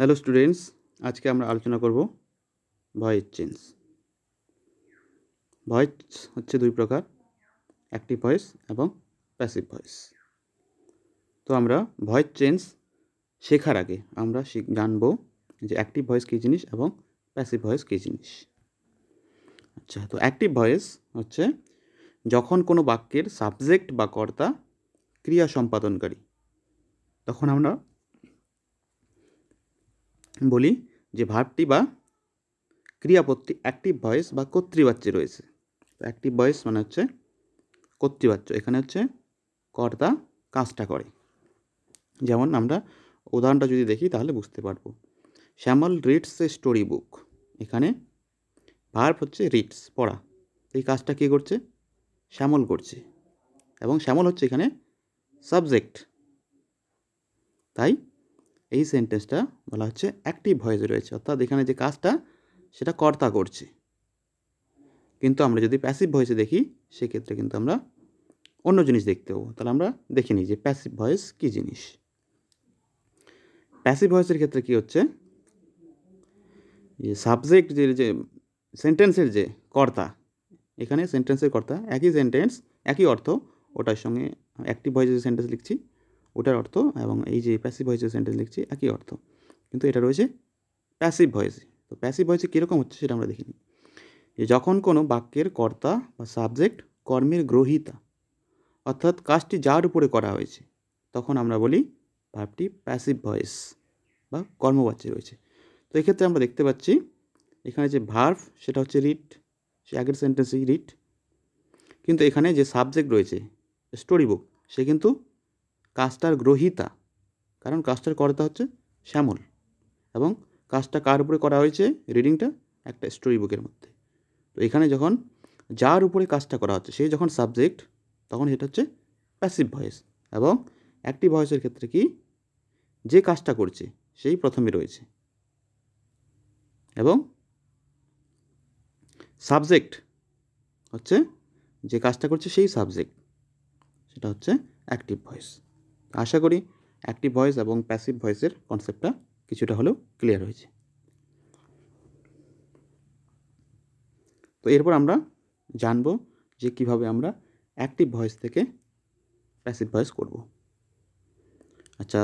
hello students আজকে আমরা আলোচনা করব ভয়েস চেঞ্জ ভয়েস হচ্ছে দুই প্রকার অ্যাক্টিভ ভয়েস এবং প্যাসিভ ভয়েস তো আমরা ভয়েস চেঞ্জ শেখার আগে আমরা জানব যে অ্যাক্টিভ ভয়েস কী জিনিস এবং প্যাসিভ ভয়েস কী জিনিস আচ্ছা তো অ্যাক্টিভ ভয়েস হচ্ছে যখন কোনো বাক্যের সাবজেক্ট বা কর্তা ক্রিয়া সম্পাদনকারী তখন আমরা বলি যে ভার্বটি বা ক্রিয়াপত্তি অ্যাক্টিভ ভয়েস বা কর্তৃবাচ্যে রয়েছে অ্যাক্টিভ ভয়েস মানে হচ্ছে কর্তৃবাচ্য এখানে হচ্ছে কর্তা কাজটা করে যেমন আমরা উদাহরণটা যদি দেখি তাহলে বুঝতে পারবো শ্যামল রিডস এ স্টোরি বুক এখানে ভার্ব হচ্ছে রিডস পড়া এই কাজটা কী করছে শ্যামল করছে এবং শ্যামল হচ্ছে এখানে সাবজেক্ট তাই এই সেন্টেন্সটা বলা হচ্ছে অ্যাক্টিভ ভয়েসে রয়েছে অর্থাৎ এখানে যে কাজটা সেটা কর্তা করছে কিন্তু আমরা যদি প্যাসিভ ভয়েসে দেখি সেক্ষেত্রে কিন্তু আমরা অন্য জিনিস দেখতে পাবো তাহলে আমরা দেখে নিই যে প্যাসিভ ভয়েস কী জিনিস প্যাসিভ ভয়েসের ক্ষেত্রে কি হচ্ছে যে সাবজেক্ট যে যে সেন্টেন্সের যে কর্তা এখানে সেন্টেন্সের কর্তা একই সেন্টেন্স একই অর্থ ওটার সঙ্গে অ্যাক্টিভ ভয়েসের সেন্টেন্স লিখছি ওটার অর্থ এবং এই যে প্যাসিভ ভয়েসের সেন্টেন্স লিখছি একই অর্থ কিন্তু এটা রয়েছে প্যাসিভ ভয়েসে তো প্যাসিভ ভয়েসে কীরকম হচ্ছে সেটা আমরা দেখিনি যে যখন কোনো বাক্যের কর্তা বা সাবজেক্ট কর্মের গ্রহিতা অর্থাৎ কাজটি যার উপরে করা হয়েছে তখন আমরা বলি ভাবটি প্যাসিভ ভয়েস বা কর্মবাচ্যে রয়েছে তো এক্ষেত্রে আমরা দেখতে পাচ্ছি এখানে যে ভার্ভ সেটা হচ্ছে রিট সে আগের সেন্টেন্সই রিট কিন্তু এখানে যে সাবজেক্ট রয়েছে স্টোরি বুক সে কিন্তু কাজটার গ্রহিতা কারণ কাজটার কর্তা হচ্ছে শ্যামল এবং কাজটা কার উপরে করা হয়েছে রিডিংটা একটা স্টোরি বুকের মধ্যে তো এখানে যখন যার উপরে কাজটা করা হচ্ছে সে যখন সাবজেক্ট তখন সেটা হচ্ছে প্যাসিভ ভয়েস এবং অ্যাক্টিভ ভয়েসের ক্ষেত্রে কি যে কাজটা করছে সেই প্রথমে রয়েছে এবং সাবজেক্ট হচ্ছে যে কাজটা করছে সেই সাবজেক্ট সেটা হচ্ছে অ্যাক্টিভ ভয়েস আশা করি অ্যাক্টিভ ভয়েস এবং প্যাসিভ ভয়েসের কনসেপ্টটা কিছুটা হলেও ক্লিয়ার হয়েছে তো এরপর আমরা জানব যে কিভাবে আমরা অ্যাক্টিভ ভয়েস থেকে প্যাসিভ ভয়েস করব আচ্ছা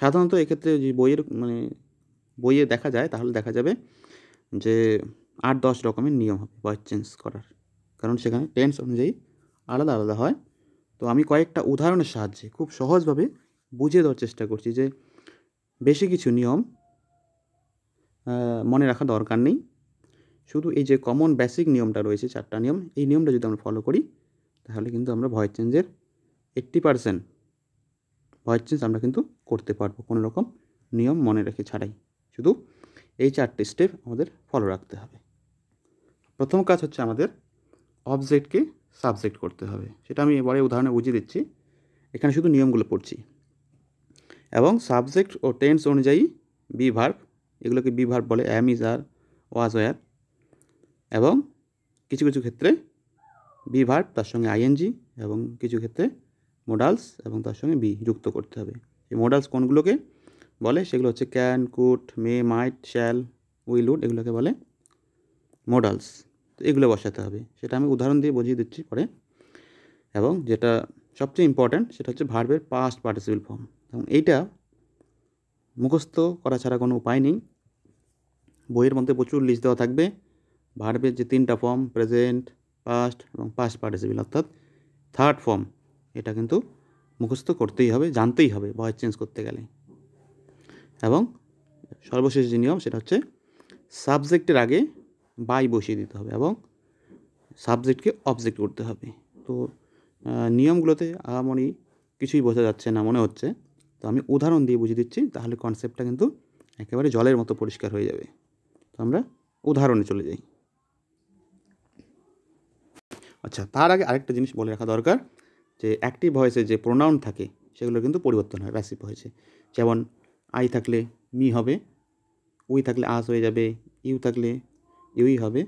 সাধারণত এক্ষেত্রে যে বইয়ের মানে বইয়ে দেখা যায় তাহলে দেখা যাবে যে আট দশ রকমের নিয়ম হবে ভয়েস চেঞ্জ করার কারণ সেখানে টেন্স অনুযায়ী আলাদা আলাদা হয় তো আমি কয়েকটা উদাহরণের সাহায্যে খুব সহজভাবে বুঝিয়ে দেওয়ার চেষ্টা করছি যে বেশি কিছু নিয়ম মনে রাখা দরকার নেই শুধু এই যে কমন বেসিক নিয়মটা রয়েছে চারটা নিয়ম এই নিয়মটা যদি আমরা ফলো করি তাহলে কিন্তু আমরা ভয়েস চেঞ্জের এইট্টি পারসেন্ট ভয়েস চেঞ্জ আমরা কিন্তু করতে পারবো কোনো রকম নিয়ম মনে রেখে ছাড়াই শুধু এই চারটে স্টেপ আমাদের ফলো রাখতে হবে প্রথম কাজ হচ্ছে আমাদের অবজেক্টকে সাবজেক্ট করতে হবে সেটা আমি এবারে উদাহরণে বুঝিয়ে দিচ্ছি এখানে শুধু নিয়মগুলো পড়ছি এবং সাবজেক্ট ও টেন্স অনুযায়ী বি ভার্ভ এগুলোকে বি ভার্ভ বলে am is R was were এবং কিছু কিছু ক্ষেত্রে বি ভার্ভ তার সঙ্গে আইএনজি এবং কিছু ক্ষেত্রে মোডালস এবং তার সঙ্গে বি যুক্ত করতে হবে এই মোডালস কোনগুলোকে বলে সেগুলো হচ্ছে can could may might shall will এগুলোকে বলে মোডালস তো এগুলো বসাতে হবে সেটা আমি উদাহরণ দিয়ে বুঝিয়ে দিচ্ছি পরে এবং যেটা সবচেয়ে ইম্পর্ট্যান্ট সেটা হচ্ছে ভার্বের পাস্ট পার্টিসিপেল ফর্ম এবং এইটা মুখস্থ করা ছাড়া কোনো উপায় নেই বইয়ের মধ্যে প্রচুর লিস্ট দেওয়া থাকবে ভার্বের যে তিনটা ফর্ম প্রেজেন্ট পাস্ট এবং পাস্ট পার্টিসিপেল অর্থাৎ থার্ড ফর্ম এটা কিন্তু মুখস্থ করতেই হবে জানতেই হবে ভয়েস চেঞ্জ করতে গেলে এবং সর্বশেষ যে নিয়ম সেটা হচ্ছে সাবজেক্টের আগে বাই বসিয়ে দিতে হবে এবং সাবজেক্টকে অবজেক্ট করতে হবে তো নিয়মগুলোতে আমার কিছুই বোঝা যাচ্ছে না মনে হচ্ছে তো আমি উদাহরণ দিয়ে বুঝিয়ে দিচ্ছি তাহলে কনসেপ্টটা কিন্তু একেবারে জলের মতো পরিষ্কার হয়ে যাবে তো আমরা উদাহরণে চলে যাই আচ্ছা তার আগে আরেকটা জিনিস বলে রাখা দরকার যে অ্যাক্টিভ ভয়েসে যে প্রোনাউন থাকে সেগুলো কিন্তু পরিবর্তন হয় প্যাসিভ ভয়েসে যেমন আই থাকলে মি হবে উই থাকলে আস হয়ে যাবে ইউ থাকলে ইউই হবে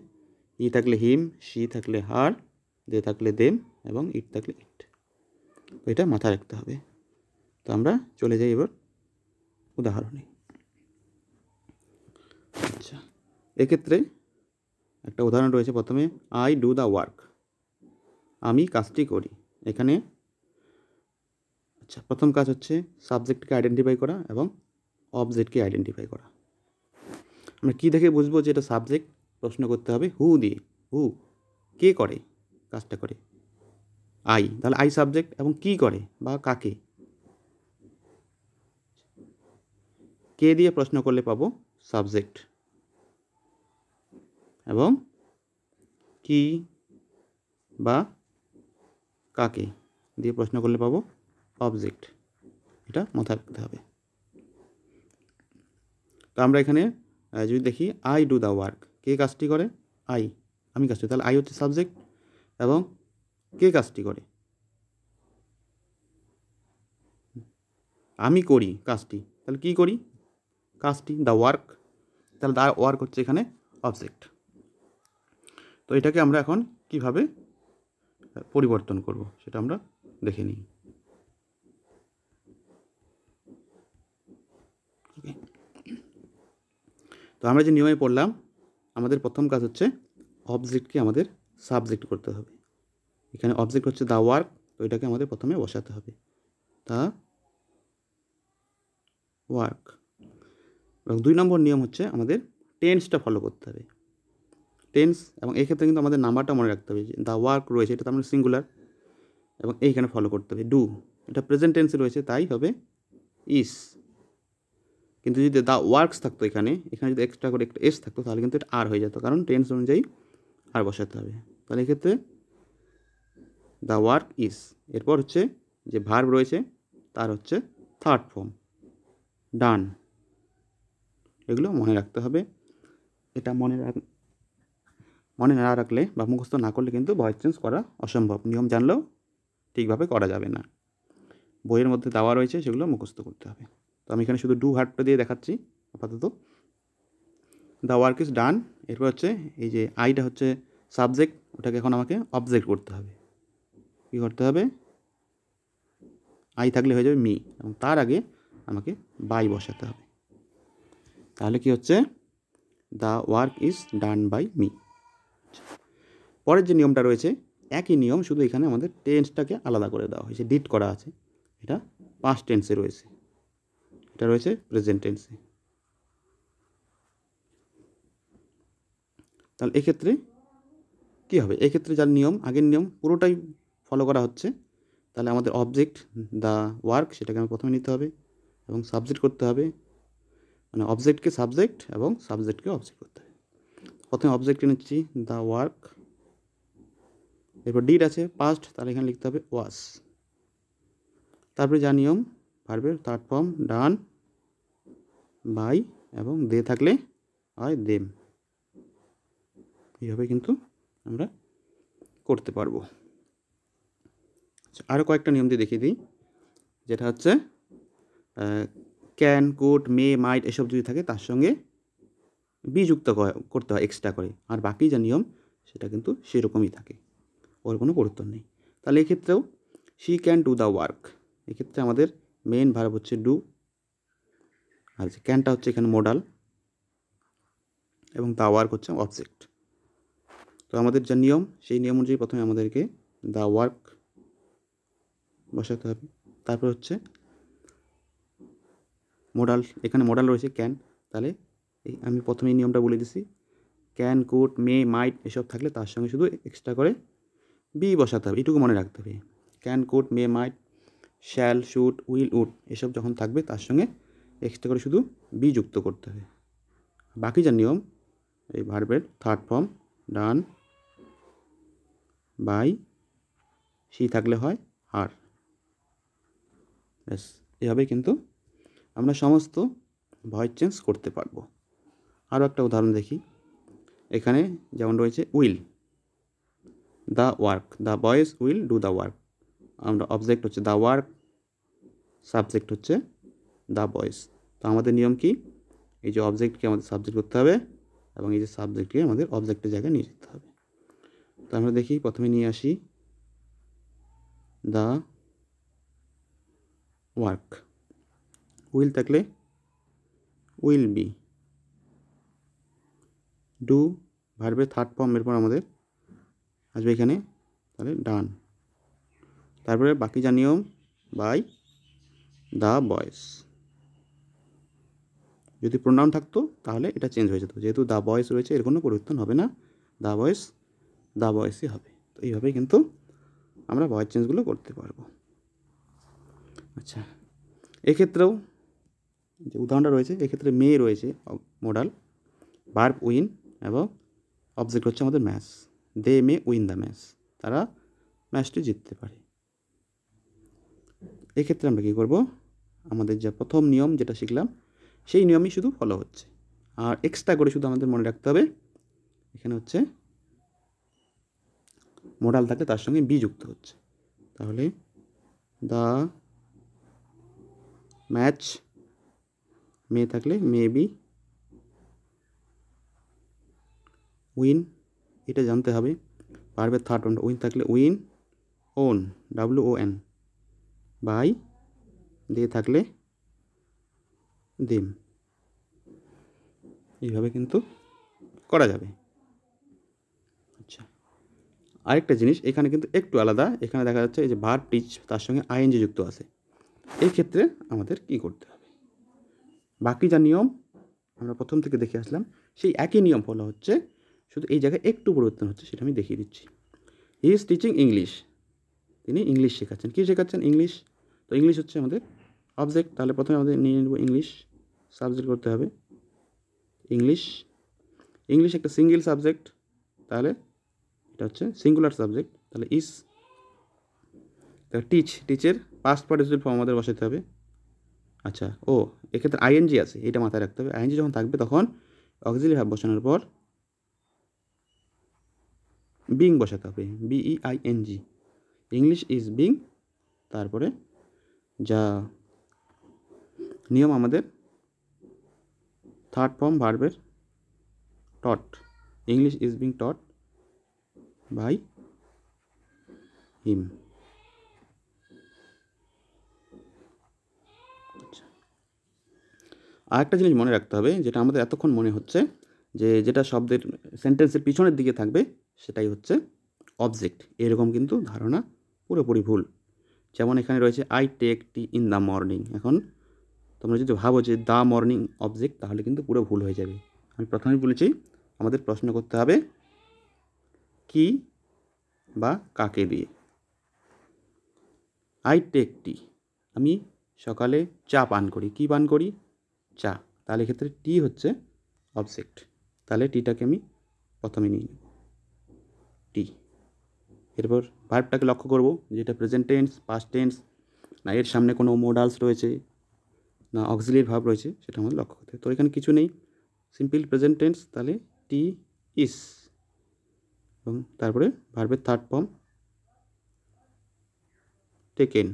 ই থাকলে হিম সি থাকলে হার দে থাকলে দেম এবং ইট থাকলে ইট এটা মাথায় রাখতে হবে তো আমরা চলে যাই এবার উদাহরণে আচ্ছা এক্ষেত্রে একটা উদাহরণ রয়েছে প্রথমে আই ডু দ্য ওয়ার্ক আমি কাজটি করি এখানে আচ্ছা প্রথম কাজ হচ্ছে সাবজেক্টকে আইডেন্টিফাই করা এবং অবজেক্টকে আইডেন্টিফাই করা আমরা কী দেখে বুঝবো যে এটা সাবজেক্ট প্রশ্ন করতে হবে হু দিয়ে হু কে করে কাজটা করে আই তাহলে আই সাবজেক্ট এবং কি করে বা কাকে কে দিয়ে প্রশ্ন করলে পাবো সাবজেক্ট এবং কি বা কাকে দিয়ে প্রশ্ন করলে পাবো অবজেক্ট এটা মাথায় রাখতে হবে তো আমরা এখানে যদি দেখি আই ডু দ্য ওয়ার্ক কে কাজটি করে আই আমি কাজটি তাহলে আই হচ্ছে সাবজেক্ট এবং কে কাজটি করে আমি করি কাজটি তাহলে কি করি কাজটি দ্য ওয়ার্ক তাহলে দ্য ওয়ার্ক হচ্ছে এখানে অবজেক্ট তো এটাকে আমরা এখন কিভাবে পরিবর্তন করব সেটা আমরা দেখে নিই তো আমরা যে নিয়মে পড়লাম আমাদের প্রথম কাজ হচ্ছে অবজেক্টকে আমাদের সাবজেক্ট করতে হবে এখানে অবজেক্ট হচ্ছে দ্য ওয়ার্ক তো এটাকে আমাদের প্রথমে বসাতে হবে দা ওয়ার্ক এবং দুই নম্বর নিয়ম হচ্ছে আমাদের টেন্সটা ফলো করতে হবে টেন্স এবং এক্ষেত্রে কিন্তু আমাদের নাম্বারটা মনে রাখতে হবে যে দ্য ওয়ার্ক রয়েছে এটা তো আমরা সিঙ্গুলার এবং এইখানে ফলো করতে হবে ডু এটা প্রেজেন্ট টেন্সে রয়েছে তাই হবে ইস কিন্তু যদি দ্য ওয়ার্কস থাকতো এখানে এখানে যদি এক্সট্রা করে একটা এস থাকতো তাহলে কিন্তু এটা আর হয়ে যেত কারণ টেন্স অনুযায়ী আর বসাতে হবে তাহলে এক্ষেত্রে দ্য ওয়ার্ক ইজ এরপর হচ্ছে যে ভার্ব রয়েছে তার হচ্ছে থার্ড ফর্ম ডান এগুলো মনে রাখতে হবে এটা মনে রাখ মনে না রাখলে বা মুখস্থ না করলে কিন্তু ভয়েস চেঞ্জ করা অসম্ভব নিয়ম জানলেও ঠিকভাবে করা যাবে না বইয়ের মধ্যে দেওয়া রয়েছে সেগুলো মুখস্থ করতে হবে তো আমি এখানে শুধু ডু হার্টটা দিয়ে দেখাচ্ছি আপাতত দ্য ওয়ার্ক ইজ ডান এরপর হচ্ছে এই যে আইটা হচ্ছে সাবজেক্ট ওটাকে এখন আমাকে অবজেক্ট করতে হবে কী করতে হবে আই থাকলে হয়ে যাবে মি এবং তার আগে আমাকে বাই বসাতে হবে তাহলে কি হচ্ছে the work is done by me পরের যে নিয়মটা রয়েছে একই নিয়ম শুধু এখানে আমাদের টেন্সটাকে আলাদা করে দেওয়া হয়েছে ডিট করা আছে এটা পাঁচ টেন্সে রয়েছে এটা রয়েছে প্রেজেন্ট টেন্সে তাহলে এক্ষেত্রে কি হবে এক্ষেত্রে যার নিয়ম আগের নিয়ম পুরোটাই ফলো করা হচ্ছে তাহলে আমাদের অবজেক্ট দ্য ওয়ার্ক সেটাকে আমি প্রথমে নিতে হবে এবং সাবজেক্ট করতে হবে মানে অবজেক্টকে সাবজেক্ট এবং সাবজেক্টকে অবজেক্ট করতে হবে প্রথমে অবজেক্ট নিচ্ছি দ্য ওয়ার্ক এরপর ডিট আছে পাস্ট তাহলে এখানে লিখতে হবে ওয়াস তারপরে যা নিয়ম পারবে থার্ড ফর্ম ডান বাই এবং দে থাকলে হয় দেম এইভাবে কিন্তু আমরা করতে পারবো আচ্ছা, আরও কয়েকটা নিয়ম দিয়ে দেখিয়ে দিই যেটা হচ্ছে ক্যান কোট মে মাইট এসব যদি থাকে তার সঙ্গে বি যুক্ত করতে হয় এক্সট্রা করে আর বাকি যা নিয়ম সেটা কিন্তু সেরকমই থাকে ওর কোনো গুরুত্ব নেই তাহলে এক্ষেত্রেও she can do the work এক্ষেত্রে আমাদের মেন ভার হচ্ছে ডু আর যে ক্যানটা হচ্ছে এখানে মোডাল এবং দা ওয়ার্ক হচ্ছে অবজেক্ট তো আমাদের যা নিয়ম সেই নিয়ম অনুযায়ী প্রথমে আমাদেরকে দা ওয়ার্ক বসাতে হবে তারপর হচ্ছে মোডাল এখানে মোডাল রয়েছে ক্যান তাহলে আমি প্রথমেই নিয়মটা বলে দিছি ক্যান কুট মে মাইট এসব থাকলে তার সঙ্গে শুধু এক্সট্রা করে বি বসাতে হবে এটুকু মনে রাখতে হবে can could may might shall should will would এসব যখন থাকবে তার সঙ্গে এক্সট্রা করে শুধু বি যুক্ত করতে হবে বাকি যা নিয়ম এই ভার্বের থার্ড ফর্ম ডান বাই সি থাকলে হয় আর ব্যাস এভাবে কিন্তু আমরা সমস্ত ভয়েস চেঞ্জ করতে পারবো আরও একটা উদাহরণ দেখি এখানে যেমন রয়েছে will the work the boys will do the work আমরা অবজেক্ট হচ্ছে দ্য ওয়ার্ক সাবজেক্ট হচ্ছে দ্য বয়েস তো আমাদের নিয়ম কি এই যে অবজেক্টকে আমাদের সাবজেক্ট করতে হবে এবং এই যে সাবজেক্টকে আমাদের অবজেক্টের জায়গায় নিয়ে যেতে হবে তো আমরা দেখি প্রথমে নিয়ে আসি দ্য ওয়ার্ক উইল থাকলে উইল বি ডু ভার্বের থার্ড ফর্ম এরপর আমাদের আসবে এখানে তাহলে ডান তারপরে বাকি যা নিয়ম বাই দ্য বয়েস যদি প্রোনাউন থাকতো তাহলে এটা চেঞ্জ হয়ে যেত যেহেতু দা বয়েস রয়েছে এর কোনো পরিবর্তন হবে না দা বয়েস দা বয়েসই হবে তো এইভাবেই কিন্তু আমরা বয়েস চেঞ্জগুলো করতে পারবো আচ্ছা এক্ষেত্রেও যে উদাহরণটা রয়েছে এক্ষেত্রে মেয়ে রয়েছে মোডাল ভার্ব উইন এবং অবজেক্ট হচ্ছে আমাদের match they may win the match তারা ম্যাচটি জিততে পারে এক্ষেত্রে আমরা কী করব আমাদের যে প্রথম নিয়ম যেটা শিখলাম সেই নিয়মই শুধু ফলো হচ্ছে আর এক্সট্রা করে শুধু আমাদের মনে রাখতে হবে এখানে হচ্ছে মোডাল থাকলে তার সঙ্গে বি যুক্ত হচ্ছে তাহলে দ্য ম্যাচ মে থাকলে মে বি উইন এটা জানতে হবে পারবে থার্ড ওয়ান উইন থাকলে win won W O N by দিয়ে থাকলে দিন এইভাবে কিন্তু করা যাবে আচ্ছা আরেকটা জিনিস এখানে কিন্তু একটু আলাদা এখানে দেখা যাচ্ছে এই যে ভার টিচ তার সঙ্গে আইএনজি যুক্ত আছে এই ক্ষেত্রে আমাদের কি করতে হবে বাকি যা নিয়ম আমরা প্রথম থেকে দেখে আসলাম সেই একই নিয়ম ফলো হচ্ছে শুধু এই জায়গায় একটু পরিবর্তন হচ্ছে সেটা আমি দেখিয়ে দিচ্ছি হি ইজ টিচিং ইংলিশ তিনি ইংলিশ শেখাচ্ছেন কী শেখাচ্ছেন ইংলিশ তো ইংলিশ হচ্ছে আমাদের অবজেক্ট তাহলে প্রথমে আমাদের নিয়ে নেব ইংলিশ সাবজেক্ট করতে হবে ইংলিশ ইংলিশ একটা সিঙ্গেল সাবজেক্ট তাহলে এটা হচ্ছে সিঙ্গুলার সাবজেক্ট তাহলে ইস তাহলে টিচ টিচের পাস পার্টিসিপেট ফর্ম আমাদের বসাতে হবে আচ্ছা ও এক্ষেত্রে আইএনজি আছে এটা মাথায় রাখতে হবে আইএনজি যখন থাকবে তখন অক্সিলি ভাব বসানোর পর বিং বসাতে হবে B E I N G English is being তারপরে যা নিয়ম আমাদের থার্ড ফর্ম ভার্বের taught English is being taught by him আরেকটা জিনিস মনে রাখতে হবে যেটা আমাদের এতক্ষণ মনে হচ্ছে যে যেটা শব্দের সেন্টেন্সের পিছনের দিকে থাকবে সেটাই হচ্ছে অবজেক্ট এরকম কিন্তু ধারণা পুরোপুরি ভুল যেমন এখানে রয়েছে I take tea in the morning এখন তোমরা যদি ভাবো যে দ্য মর্নিং অবজেক্ট তাহলে কিন্তু পুরো ভুল হয়ে যাবে আমি প্রথমেই বলেছি আমাদের প্রশ্ন করতে হবে কি বা কাকে দিয়ে আই টেক টি আমি সকালে চা পান করি কি পান করি চা তাহলে ক্ষেত্রে টি হচ্ছে অবজেক্ট তাহলে টিটাকে আমি প্রথমে নিয়ে নেব টি এরপর ভার্বটাকে লক্ষ্য করব যেটা প্রেজেন্ট টেন্স পাস্ট টেন্স না এর সামনে কোনো মোডালস রয়েছে না অক্সিলির ভাব রয়েছে সেটা আমাদের লক্ষ্য করতে তো এখানে কিছু নেই সিম্পল প্রেজেন্ট টেন্স তাহলে টি ইস এবং তারপরে ভার্বের third form taken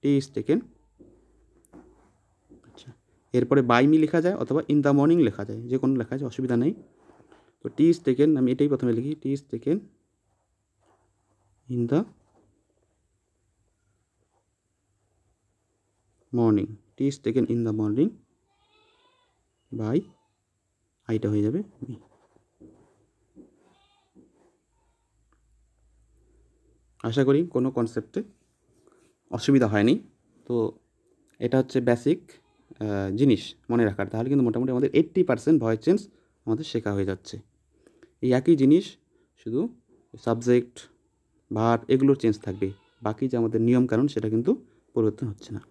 tea is taken আচ্ছা এরপরে বাই মি লেখা যায় অথবা ইন দ্য মর্নিং লেখা যায় যে কোনো লেখা যায় অসুবিধা নেই তো টি ইস টেকেন আমি এটাই প্রথমে লিখি tea is taken in the morning tea is taken in the morning by আইটা হয়ে যাবে মি আশা করি কোনো কনসেপ্টে অসুবিধা হয়নি তো এটা হচ্ছে বেসিক জিনিস মনে রাখার তাহলে কিন্তু মোটামুটি আমাদের এইট্টি পার্সেন্ট ভয়েস চেঞ্জ আমাদের শেখা হয়ে যাচ্ছে এই একই জিনিস শুধু সাবজেক্ট ভার এগুলোর চেঞ্জ থাকবে বাকি যে আমাদের নিয়মকানুন সেটা কিন্তু পরিবর্তন হচ্ছে না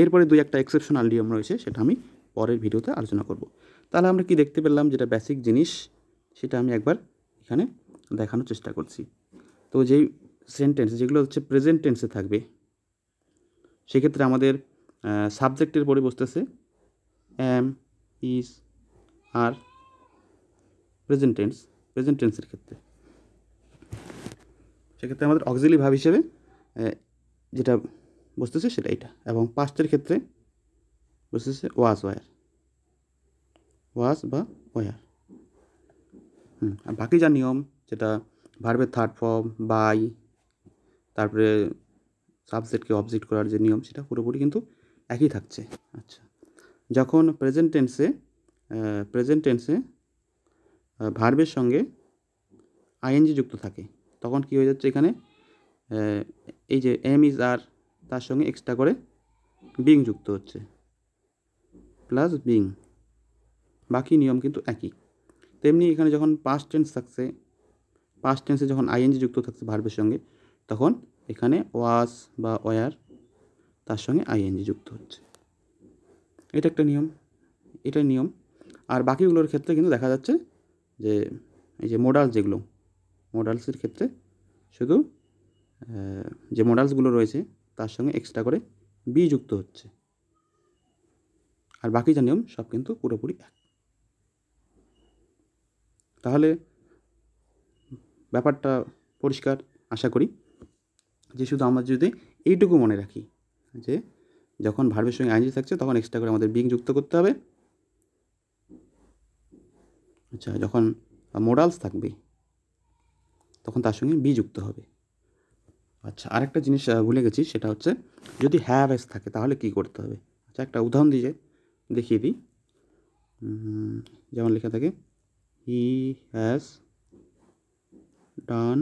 এরপরে দুই একটা এক্সেপশনাল নিয়ম রয়েছে সেটা আমি পরের ভিডিওতে আলোচনা করব তাহলে আমরা কি দেখতে পেলাম যেটা বেসিক জিনিস সেটা আমি একবার এখানে দেখানোর চেষ্টা করছি তো যেই সেন্টেন্স যেগুলো হচ্ছে প্রেজেন্ট টেন্সে থাকবে সেক্ষেত্রে আমাদের সাবজেক্টের পরে বসতেছে অ্যাম ইস আর প্রেজেন্ট টেন্স প্রেজেন্ট টেন্সের ক্ষেত্রে সেক্ষেত্রে আমাদের অক্সিলি ভাব হিসেবে যেটা বুঝতেছে সেটা এটা এবং পাস্টের ক্ষেত্রে বুঝতেছে ওয়াজ ওয়ার ওয়াজ বা ওয়ার হুম আর বাকি যা নিয়ম যেটা ভার্বের থার্ড ফর্ম বাই তারপরে সাবজেক্টকে অবজেক্ট করার যে নিয়ম সেটা পুরোপুরি কিন্তু একই থাকছে আচ্ছা যখন প্রেজেন্ট টেন্সে প্রেজেন্ট টেন্সে ভার্বের সঙ্গে আইএনজি যুক্ত থাকে তখন কি হয়ে যাচ্ছে এখানে এই যে এম ইজ আর তার সঙ্গে এক্সট্রা করে বিং যুক্ত হচ্ছে প্লাস বিং বাকি নিয়ম কিন্তু একই তেমনি এখানে যখন পাস্ট টেন্স থাকছে পাস্ট টেন্সে যখন আইএনজি যুক্ত থাকছে ভার্বের সঙ্গে তখন এখানে ওয়াস বা ওয়ার তার সঙ্গে আইএনজি যুক্ত হচ্ছে এটা একটা নিয়ম এটা নিয়ম আর বাকিগুলোর ক্ষেত্রে কিন্তু দেখা যাচ্ছে যে এই যে মোডাল যেগুলো মোডালসের ক্ষেত্রে শুধু যে মোডালসগুলো রয়েছে তার সঙ্গে এক্সট্রা করে বি যুক্ত হচ্ছে আর বাকি যা নিয়ম সব কিন্তু পুরোপুরি এক তাহলে ব্যাপারটা পরিষ্কার আশা করি যে শুধু আমরা যদি এইটুকু মনে রাখি যে যখন ভার্বের সঙ্গে আইনজি থাকছে তখন এক্সট্রা করে আমাদের বিং যুক্ত করতে হবে আচ্ছা যখন মোডালস থাকবে তখন তার সঙ্গে বি যুক্ত হবে আচ্ছা আরেকটা জিনিস ভুলে গেছি সেটা হচ্ছে যদি হ্যাভ এস থাকে তাহলে কি করতে হবে আচ্ছা একটা উদাহরণ দিয়ে দেখিয়ে দিই যেমন লেখা থাকে he has done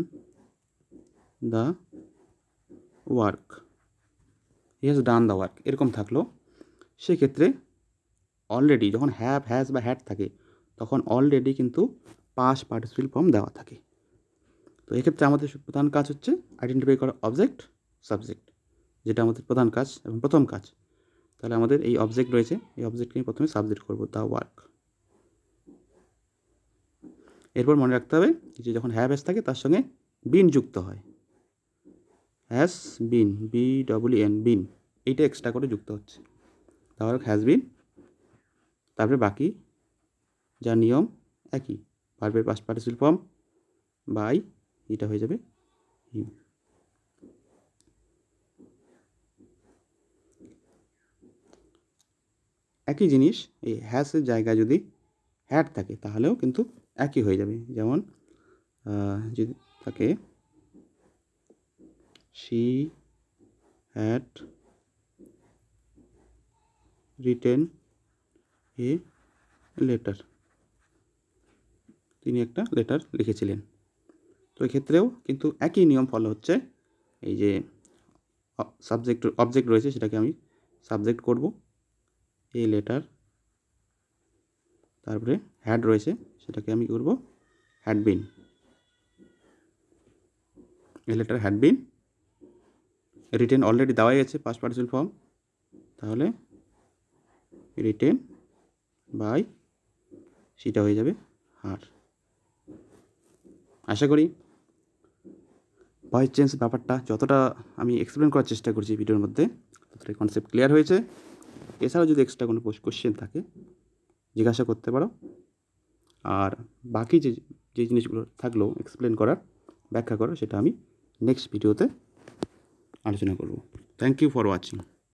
the work he has done the work এরকম থাকলো সেক্ষেত্রে অলরেডি যখন হ্যাভ হ্যাজ বা হ্যাড থাকে তখন অলরেডি কিন্তু পাস পার্টিসিপিল ফর্ম দেওয়া থাকে তো এক্ষেত্রে আমাদের প্রধান কাজ হচ্ছে আইডেন্টিফাই করা অবজেক্ট সাবজেক্ট যেটা আমাদের প্রধান কাজ এবং প্রথম কাজ তাহলে আমাদের এই অবজেক্ট রয়েছে এই অবজেক্টকে আমি প্রথমে সাবজেক্ট করবো দ্য ওয়ার্ক এরপর মনে রাখতে হবে যে যখন হ্যাভ হ্যাস থাকে তার সঙ্গে বিন যুক্ত হয় has been B W N been এইটা এক্সট্রা করে যুক্ত হচ্ছে তাহলে হ্যাজ বিন তারপরে বাকি যা নিয়ম একই ভার্বের পাস্ট পার্টিসিপ ফর্ম বাই এটা হয়ে যাবে হিম একই জিনিস এই হ্যাসের জায়গা যদি হ্যাট থাকে তাহলেও কিন্তু একই হয়ে যাবে যেমন যদি থাকে she has written a letter তিনি একটা লেটার লিখেছিলেন তো এক্ষেত্রেও কিন্তু একই নিয়ম ফলো হচ্ছে এই যে সাবজেক্ট অবজেক্ট রয়েছে সেটাকে আমি সাবজেক্ট করব এই লেটার তারপরে হ্যাড রয়েছে সেটাকে আমি করব হ্যাড বিন এই letter had been written already দেওয়াই গেছে পাস পার্সেল ফর্ম তাহলে রিটেন বাই সেটা হয়ে যাবে হার আশা করি ভয়েস চেঞ্জ ব্যাপারটা যতটা আমি এক্সপ্লেন করার চেষ্টা করছি ভিডিওর মধ্যে ততটাই কনসেপ্ট ক্লিয়ার হয়েছে এছাড়াও যদি এক্সট্রা কোনো কোশ্চেন থাকে জিজ্ঞাসা করতে পারো আর বাকি যে যে জিনিসগুলো থাকলো এক্সপ্লেন করার ব্যাখ্যা করার সেটা আমি নেক্সট ভিডিওতে আলোচনা করব থ্যাংক ইউ ফর ওয়াচিং